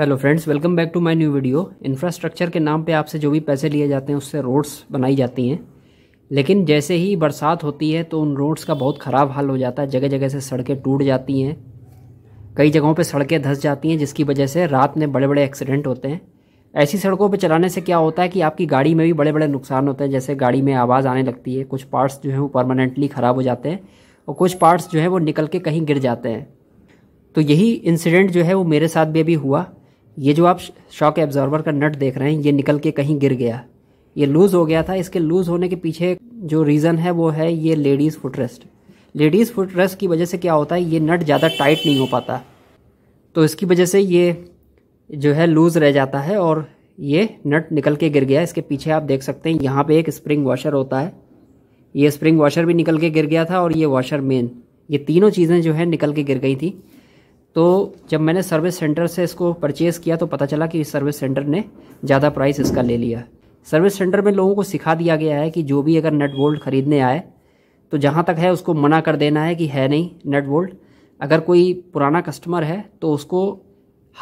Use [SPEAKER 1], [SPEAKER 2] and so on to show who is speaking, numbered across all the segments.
[SPEAKER 1] hello friends welcome back to my new video infrastructure के नाम पे आपसे जो भी पैसे लिए जाते हैं उससे रोड्स बनाई जाती हैं लेकिन जैसे ही बरसात होती है तो उन रोड्स का बहुत ख़राब हाल हो जाता है जगह जगह से सड़कें टूट जाती हैं कई जगहों पे सड़कें धंस जाती हैं जिसकी वजह से रात में बड़े बड़े एक्सीडेंट होते हैं ऐसी सड़कों पर चलाने से क्या होता है कि आपकी गाड़ी में भी बड़े बड़े नुकसान होते हैं जैसे गाड़ी में आवाज़ आने लगती है कुछ पार्ट्स जो हैं वो परमानेंटली ख़राब हो जाते हैं और कुछ पार्ट्स जो हैं वो निकल के कहीं गिर जाते हैं तो यही इंसिडेंट जो है वो मेरे साथ भी अभी हुआ ये जो आप शॉक एब्जॉर्बर का नट देख रहे हैं ये निकल के कहीं गिर गया ये लूज़ हो गया था इसके लूज़ होने के पीछे जो रीज़न है वो है ये लेडीज़ फुटरेस्ट लेडीज़ फुटरेस्ट की वजह से क्या होता है ये नट ज़्यादा टाइट नहीं हो पाता तो इसकी वजह से ये जो है लूज़ रह जाता है और ये नट निकल के गिर गया इसके पीछे आप देख सकते हैं यहाँ पे एक स्प्रिंग वॉशर होता है ये स्प्रिंग वॉशर भी निकल के गिर गया था और ये वॉशर मेन ये तीनों चीज़ें जो है निकल के गिर गई थी तो जब मैंने सर्विस सेंटर से इसको परचेज़ किया तो पता चला कि सर्विस सेंटर ने ज़्यादा प्राइस इसका ले लिया सर्विस सेंटर में लोगों को सिखा दिया गया है कि जो भी अगर नट बोल्ट ख़रीदने आए तो जहाँ तक है उसको मना कर देना है कि है नहीं नट बोल्ट अगर कोई पुराना कस्टमर है तो उसको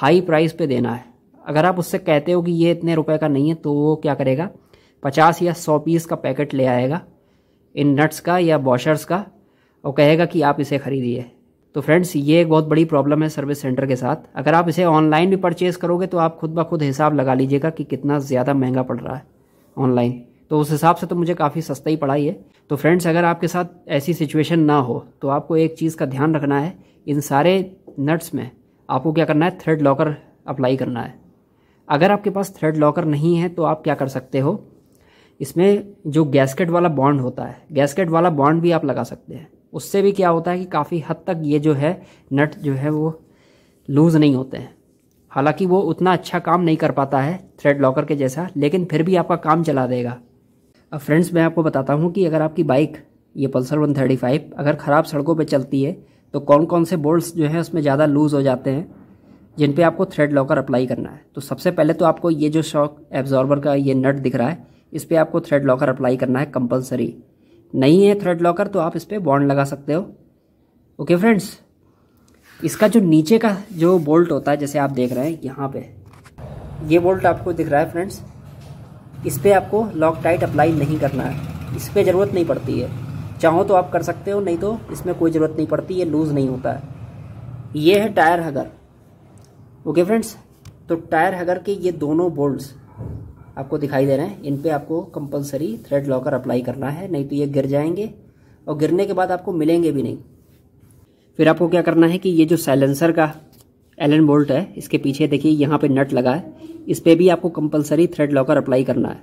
[SPEAKER 1] हाई प्राइस पे देना है अगर आप उससे कहते हो कि ये इतने रुपए का नहीं है तो वो क्या करेगा पचास या सौ पीस का पैकेट ले आएगा इन नट्स का या वॉशर्स का और कहेगा कि आप इसे ख़रीदिए तो फ्रेंड्स ये एक बहुत बड़ी प्रॉब्लम है सर्विस सेंटर के साथ अगर आप इसे ऑनलाइन भी परचेज करोगे तो आप खुद ब खुद हिसाब लगा लीजिएगा कि कितना ज़्यादा महंगा पड़ रहा है ऑनलाइन तो उस हिसाब से तो मुझे काफ़ी सस्ता ही पड़ा ही है तो फ्रेंड्स अगर आपके साथ ऐसी सिचुएशन ना हो तो आपको एक चीज़ का ध्यान रखना है इन सारे नट्स में आपको क्या करना है थ्रेड लॉकर अप्लाई करना है अगर आपके पास थ्रेड लॉकर नहीं है तो आप क्या कर सकते हो इसमें जो गैसकेट वाला बॉन्ड होता है गैसकेट वाला बॉन्ड भी आप लगा सकते हैं उससे भी क्या होता है कि काफ़ी हद तक ये जो है नट जो है वो लूज़ नहीं होते हैं हालांकि वो उतना अच्छा काम नहीं कर पाता है थ्रेड लॉकर के जैसा लेकिन फिर भी आपका काम चला देगा अब फ्रेंड्स मैं आपको बताता हूँ कि अगर आपकी बाइक ये पल्सर 135 अगर ख़राब सड़कों पे चलती है तो कौन कौन से बोल्ट्स जो हैं उसमें ज़्यादा लूज़ हो जाते हैं जिन पर आपको थ्रेड लॉकर अप्लाई करना है तो सबसे पहले तो आपको ये जो शॉक एब्जॉर्बर का ये नट दिख रहा है इस पर आपको थ्रेड लॉकर अप्लाई करना है कंपलसरी नहीं है थ्रेड लॉकर तो आप इस पर बॉन्ड लगा सकते हो ओके फ्रेंड्स इसका जो नीचे का जो बोल्ट होता है जैसे आप देख रहे हैं यहाँ पे ये बोल्ट आपको दिख रहा है फ्रेंड्स इस पर आपको लॉक टाइट अप्लाई नहीं करना है इस पर ज़रूरत नहीं पड़ती है चाहो तो आप कर सकते हो नहीं तो इसमें कोई ज़रूरत नहीं पड़ती ये लूज़ नहीं होता है ये है टायर हगर ओके फ्रेंड्स तो टायर हगर के ये दोनों बोल्ट्स आपको दिखाई दे रहे हैं इन पे आपको कंपलसरी थ्रेड लॉकर अप्लाई करना है नहीं तो ये गिर जाएंगे और गिरने के बाद आपको मिलेंगे भी नहीं फिर आपको क्या करना है कि ये जो साइलेंसर का एलन बोल्ट है इसके पीछे देखिए यहाँ पे नट लगा है इस पर भी आपको कंपलसरी थ्रेड लॉकर अप्लाई करना है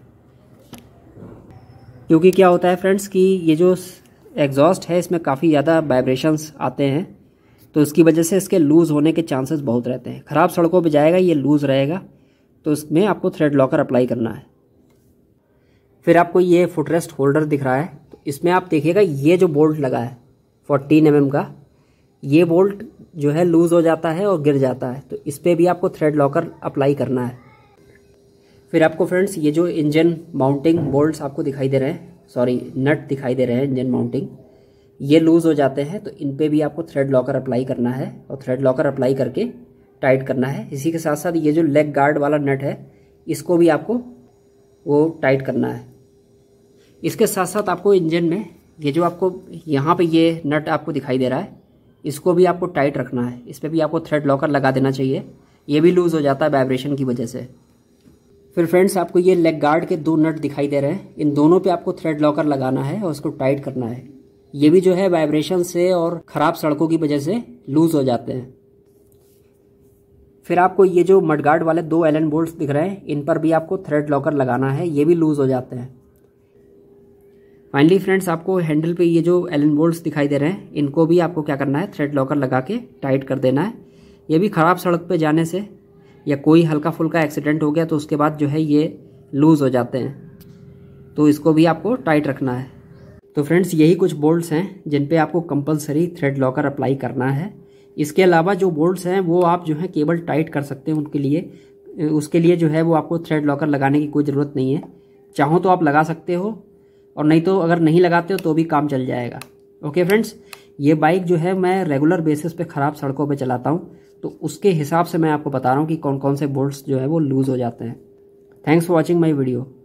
[SPEAKER 1] क्योंकि क्या होता है फ्रेंड्स कि ये जो एग्जॉस्ट है इसमें काफ़ी ज़्यादा वाइब्रेशंस आते हैं तो उसकी वजह से इसके लूज़ होने के चांसेस बहुत रहते हैं ख़राब सड़कों पर जाएगा ये लूज़ रहेगा तो इसमें आपको थ्रेड लॉकर अप्लाई करना है फिर आपको ये फुटरेस्ट होल्डर दिख रहा है तो इसमें आप देखिएगा ये जो बोल्ट लगा है फोर्टीन एम mm का ये बोल्ट जो है लूज़ हो जाता है और गिर जाता है तो इस पर भी आपको थ्रेड लॉकर अप्लाई करना है फिर आपको फ्रेंड्स ये जो इंजन माउंटिंग बोल्ट्स आपको दिखाई दे रहे हैं सॉरी नट दिखाई दे रहे हैं इंजन माउंटिंग ये लूज़ हो जाते हैं तो इन पर भी आपको थ्रेड लॉकर अप्लाई करना है और थ्रेड लॉकर अप्लाई करके टाइट करना है इसी के साथ साथ ये जो लेग गार्ड वाला नट है इसको भी आपको वो टाइट करना है इसके साथ साथ आपको इंजन में ये जो आपको यहाँ पे ये नट आपको दिखाई दे रहा है इसको भी आपको टाइट रखना है इस पर भी आपको थ्रेड लॉकर लगा देना चाहिए ये भी लूज़ हो जाता है वाइब्रेशन की वजह से फिर फ्रेंड्स आपको ये लेग गार्ड के दो नट दिखाई दे रहे हैं इन दोनों पे आपको थ्रेड लॉकर लगाना है और उसको टाइट करना है ये भी जो है वाइब्रेशन से और ख़राब सड़कों की वजह से लूज़ हो जाते हैं फिर आपको ये जो मडगार्ड वाले दो एलन बोल्ट दिख रहे हैं इन पर भी आपको थ्रेड लॉकर लगाना है ये भी लूज़ हो जाते हैं फाइनली फ्रेंड्स आपको हैंडल पे ये जो एलन बोल्ट दिखाई दे रहे हैं इनको भी आपको क्या करना है थ्रेड लॉकर लगा के टाइट कर देना है ये भी ख़राब सड़क पे जाने से या कोई हल्का फुल्का एक्सीडेंट हो गया तो उसके बाद जो है ये लूज़ हो जाते हैं तो इसको भी आपको टाइट रखना है तो फ्रेंड्स यही कुछ बोल्ट हैं जिन आपको कंपल्सरी थ्रेड लॉकर अप्लाई करना है इसके अलावा जो बोल्ट्स हैं वो आप जो है केबल टाइट कर सकते हैं उनके लिए उसके लिए जो है वो आपको थ्रेड लॉकर लगाने की कोई ज़रूरत नहीं है चाहो तो आप लगा सकते हो और नहीं तो अगर नहीं लगाते हो तो भी काम चल जाएगा ओके फ्रेंड्स ये बाइक जो है मैं रेगुलर बेसिस पे ख़राब सड़कों पे चलाता हूँ तो उसके हिसाब से मैं आपको बता रहा हूँ कि कौन कौन से बोल्ट्स जो है वो लूज़ हो जाते हैं thanks for watching my video